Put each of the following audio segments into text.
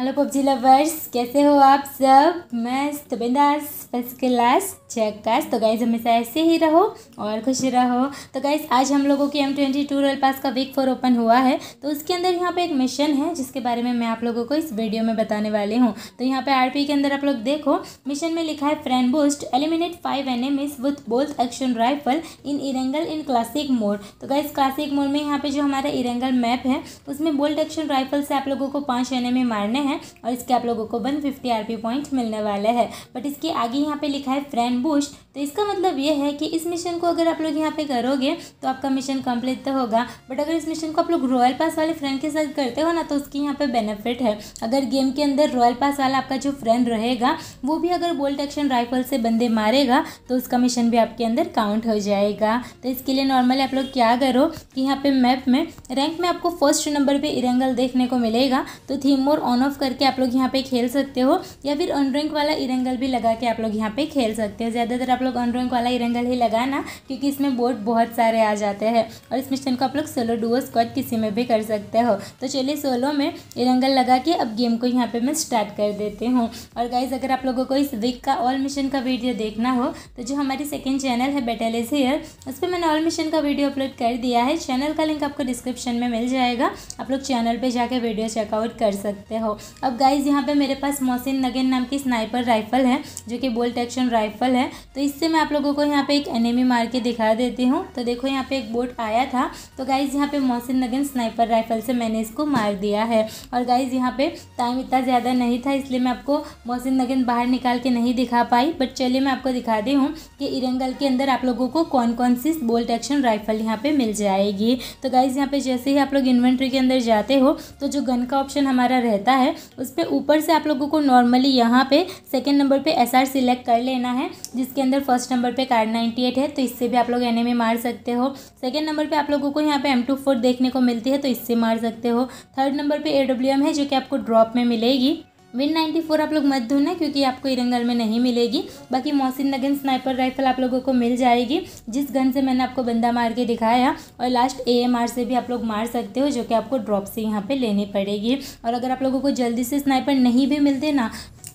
hello PUBG lovers कैसे हो आप सब मैं बिंदास फर्स्ट क्लास चक्कास तो गाइज हमेशा ऐसे ही रहो और खुश रहो तो गाइज आज हम लोगों की M twenty two royal pass का वीक फोर ओपन हुआ है तो उसके अंदर यहाँ पे एक मिशन है जिसके बारे में मैं आप लोगों को इस वीडियो में बताने वाली हूँ तो यहाँ पे आरपी के अंदर आप लोग देखो मिशन में लिखा है friend boost eliminate five enemies with bolt action rifle in Erangel in classic mode तो गाइज क्लासिक मोड में यहाँ पे जो हमारा इरेंगल मैप है उसमें बोल्ट एक्शन राइफल से आप लोगों को पाँच एन मारने हैं हैं और इसके आप लोगों को वन फिफ्टी आर पॉइंट मिलने वाला है बट इसके आगे यहाँ पे लिखा है फ्रेंड बूस्ट तो इसका मतलब ये है कि इस मिशन को अगर आप लोग यहाँ पे करोगे तो आपका मिशन कंप्लीट तो होगा बट अगर इस मिशन को आप लोग रॉयल पास वाले फ्रेंड के साथ करते हो ना तो उसकी यहाँ पे बेनिफिट है अगर गेम के अंदर रॉयल पास वाला आपका जो फ्रेंड रहेगा वो भी अगर बोल्ट एक्शन राइफल से बंदे मारेगा तो उसका मिशन भी आपके अंदर काउंट हो जाएगा तो इसके लिए नॉर्मली आप लोग क्या करो कि यहाँ पे मैप में रैंक में आपको फर्स्ट नंबर पे इरेंगल देखने को मिलेगा तो थीम मोर ऑन ऑफ करके आप लोग यहाँ पे खेल सकते हो या फिर अनरैंक वाला इरंगल भी लगा के आप लोग यहाँ पे खेल सकते हो ज़्यादातर आप लोग अनरैंक वाला इरंगल ही लगाना क्योंकि इसमें बोर्ड बहुत सारे आ जाते हैं और इस मिशन को आप लोग सोलो डुओ स्क्वाड किसी में भी कर सकते हो तो चलिए सोलो में इरंगल लगा के अब गेम को यहाँ पर मैं स्टार्ट कर देती हूँ और गाइज अगर आप लोगों को इस वीक का ऑल मिशन का वीडियो देखना हो तो जो हमारी सेकेंड चैनल है बेटल इज़ हेयर उस पर मैंने ऑल मिशन का वीडियो अपलोड कर दिया है चैनल का लिंक आपको डिस्क्रिप्शन में मिल जाएगा आप लोग चैनल पे जाके वीडियो चेकआउट कर सकते हो अब गाइज यहाँ पे मेरे पास मोहसिन नगेन नाम की स्नाइपर राइफ़ल है जो कि बोल्ट एक्शन राइफ़ल है तो इससे मैं आप लोगों को यहाँ पे एक एनिमी मार के दिखा देती हूँ तो देखो यहाँ पे एक बोट आया था तो गाइज यहाँ पे मोहसिन नगेन स्नाइपर राइफ़ल से मैंने इसको मार दिया है और गाइज यहाँ पे टाइम इतना ज़्यादा नहीं था इसलिए मैं आपको मोहसिन नगेन बाहर निकाल के नहीं दिखा पाई बट चलिए मैं आपको दिखा दी हूँ कि इरंगल के अंदर आप लोगों को कौन कौन सी बोल्ट एक्शन राइफ़ल यहाँ पर मिल जाएगी तो गाइज़ यहाँ पे जैसे ही आप लोग इन्वेंट्री के अंदर जाते हो तो जो गन का ऑप्शन हमारा रहता है है उस पर ऊपर से आप लोगों को नॉर्मली यहाँ पे सेकेंड नंबर पे एस आर सिलेक्ट कर लेना है जिसके अंदर फर्स्ट नंबर पे कार्ड नाइन्टी एट है तो इससे भी आप लोग एन मार सकते हो सेकेंड नंबर पर आप लोगों को यहाँ पे एम टू फोर देखने को मिलती है तो इससे मार सकते हो थर्ड नंबर पर ए एम है जो कि आपको ड्रॉप में मिलेगी विन 94 आप लोग मत ढूंढना क्योंकि आपको इरंगल में नहीं मिलेगी बाकी मोहसिन नगन स्नाइपर राइफल आप लोगों को मिल जाएगी जिस गन से मैंने आपको बंदा मार के दिखाया और लास्ट ए से भी आप लोग मार सकते हो जो कि आपको ड्रॉप से यहाँ पर लेनी पड़ेगी और अगर आप लोगों को जल्दी से स्नाइपर नहीं भी मिलते ना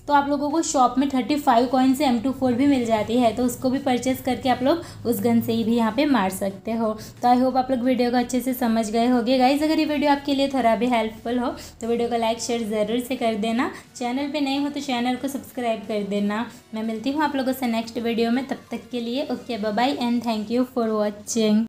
तो आप लोगों को शॉप में थर्टी फाइव कॉइन से एम टू फोर भी मिल जाती है तो उसको भी परचेस करके आप लोग उस गन से ही भी यहाँ पे मार सकते हो तो आई होप आप लोग वीडियो को अच्छे से समझ गए होगे गाइज अगर ये वीडियो आपके लिए थोड़ा भी हेल्पफुल हो तो वीडियो को लाइक शेयर ज़रूर से कर देना चैनल पर नए हो तो चैनल को सब्सक्राइब कर देना मैं मिलती हूँ आप लोगों से नेक्स्ट वीडियो में तब तक के लिए okay bye and thank you for watching